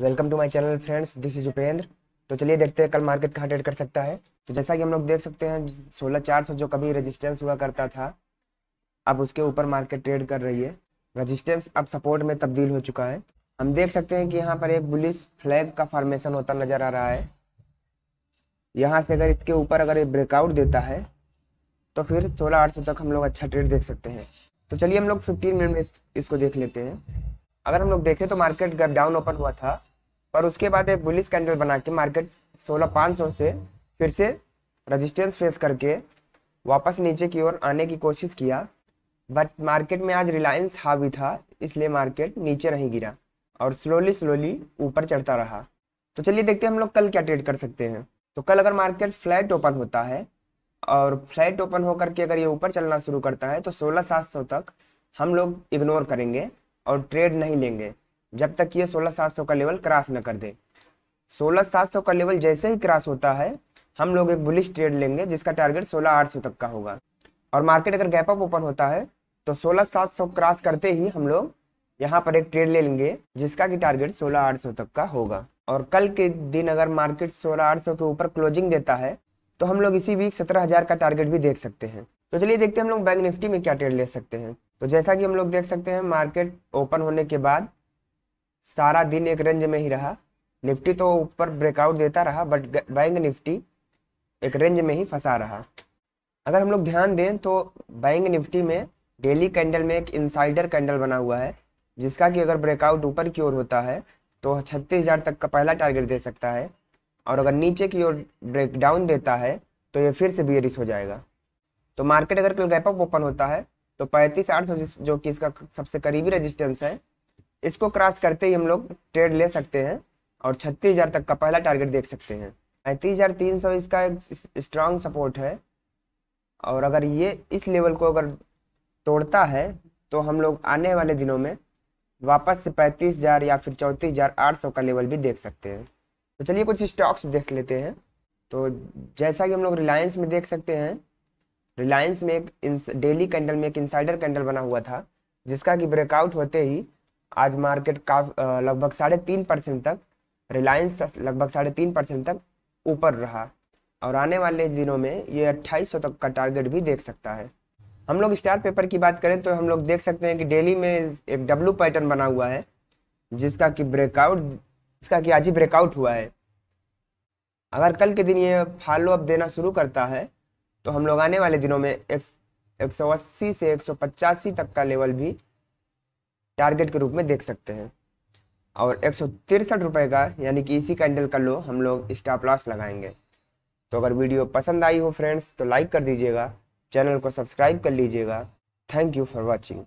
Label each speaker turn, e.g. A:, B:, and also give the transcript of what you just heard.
A: welcome to my channel friends this is Upendra तो चलिए देखते हैं कल मार्केट कहाँ ट्रेड कर सकता है तो जैसा कि हम लोग देख सकते हैं सोलह चार सौ जो कभी रेजिस्टेंस हुआ करता था अब उसके ऊपर मार्केट ट्रेड कर रही है रजिस्टेंस अब सपोर्ट में तब्दील हो चुका है हम देख सकते हैं कि यहाँ पर एक बुलिस फ्लैग का फॉर्मेशन होता नजर आ रहा है यहाँ से अगर इसके ऊपर अगर ये ब्रेकआउट देता है तो फिर सोलह आठ सौ तक हम लोग अच्छा ट्रेड देख सकते हैं तो चलिए हम लोग फिफ्टीन मिनट में इसको देख लेते हैं अगर हम लोग देखें तो मार्केट गप डाउन ओपन हुआ था पर उसके बाद एक बुलिस कैंडल बना के मार्केट सोलह पाँच सौ से फिर से रजिस्टेंस फेस करके वापस नीचे की ओर आने की कोशिश किया बट मार्केट में आज रिलायंस हावी था इसलिए मार्केट नीचे नहीं गिरा और स्लोली स्लोली ऊपर चढ़ता रहा तो चलिए देखते हैं हम लोग कल क्या ट्रेड कर सकते हैं तो कल अगर मार्केट फ्लैट ओपन होता है और फ्लैट ओपन होकर के अगर ये ऊपर चलना शुरू करता है तो सोलह सात सौ तक हम लोग इग्नोर करेंगे और ट्रेड नहीं लेंगे जब तक ये सोलह सात सौ का लेवल क्रॉस न कर दे सोलह सात सौ का लेवल जैसे ही क्रॉस होता है हम लोग एक बुलिश ट्रेड लेंगे जिसका टारगेट सोलह आठ सौ तक का होगा और मार्केट अगर गैप अप ओपन होता है तो सोलह सात सौ क्रॉस करते ही हम लोग यहाँ पर एक ट्रेड ले लेंगे जिसका कि टारगेट सोलह आठ सौ तक का होगा और कल के दिन अगर मार्केट सोलह आठ सौ के ऊपर क्लोजिंग देता है तो हम लोग इसी वीक सत्रह हजार का टारगेट भी देख सकते हैं तो चलिए देखते हैं हम लोग बैंक निफ्टी में क्या ट्रेड ले सकते हैं तो जैसा कि हम लोग देख सकते हैं मार्केट ओपन होने के बाद सारा दिन एक रेंज में ही रहा निफ्टी तो ऊपर ब्रेकआउट देता रहा बट बैंक निफ्टी एक रेंज में ही फंसा रहा अगर हम लोग ध्यान दें तो बैंक निफ्टी में डेली कैंडल में एक इनसाइडर कैंडल बना हुआ है जिसका कि अगर ब्रेकआउट ऊपर की ओर होता है तो छत्तीस हज़ार तक का पहला टारगेट दे सकता है और अगर नीचे की ओर ब्रेकडाउन देता है तो ये फिर से बियरिस हो जाएगा तो मार्केट अगर कल गैप अप ओपन होता है तो पैंतीस आठ सौ जो कि इसका सबसे करीबी रजिस्टेंस है इसको क्रॉस करते ही हम लोग ट्रेड ले सकते हैं और छत्तीस हज़ार तक का पहला टारगेट देख सकते हैं पैंतीस हज़ार तीन सौ इसका एक स्ट्रांग सपोर्ट है और अगर ये इस लेवल को अगर तोड़ता है तो हम लोग आने वाले दिनों में वापस से पैंतीस हज़ार या फिर चौंतीस हज़ार आठ सौ का लेवल भी देख सकते हैं तो चलिए कुछ स्टॉक्स देख लेते हैं तो जैसा कि हम लोग रिलायंस में देख सकते हैं रिलायंस में एक डेली कैंडल में एक इंसाइडर कैंडल बना हुआ था जिसका कि ब्रेकआउट होते ही आज मार्केट का लगभग साढ़े तीन परसेंट तक रिलायंस लगभग साढ़े तीन परसेंट तक ऊपर रहा और आने वाले दिनों में ये अट्ठाईस तक का टारगेट भी देख सकता है हम लोग स्टार पेपर की बात करें तो हम लोग देख सकते हैं कि डेली में एक डब्लू पैटर्न बना हुआ है जिसका कि ब्रेकआउट जिसका कि आज ही ब्रेकआउट हुआ है अगर कल के दिन ये फॉलो अप देना शुरू करता है तो हम लोग आने वाले दिनों में एक सौ अस्सी से एक सौ पचासी तक का लेवल भी टारगेट के रूप में देख सकते हैं और एक सौ तिरसठ रुपये का यानी कि इसी कैंडल का लो हम लोग स्टॉप लॉस लगाएंगे तो अगर वीडियो पसंद आई हो फ्रेंड्स तो लाइक कर दीजिएगा चैनल को सब्सक्राइब कर लीजिएगा थैंक यू फॉर वॉचिंग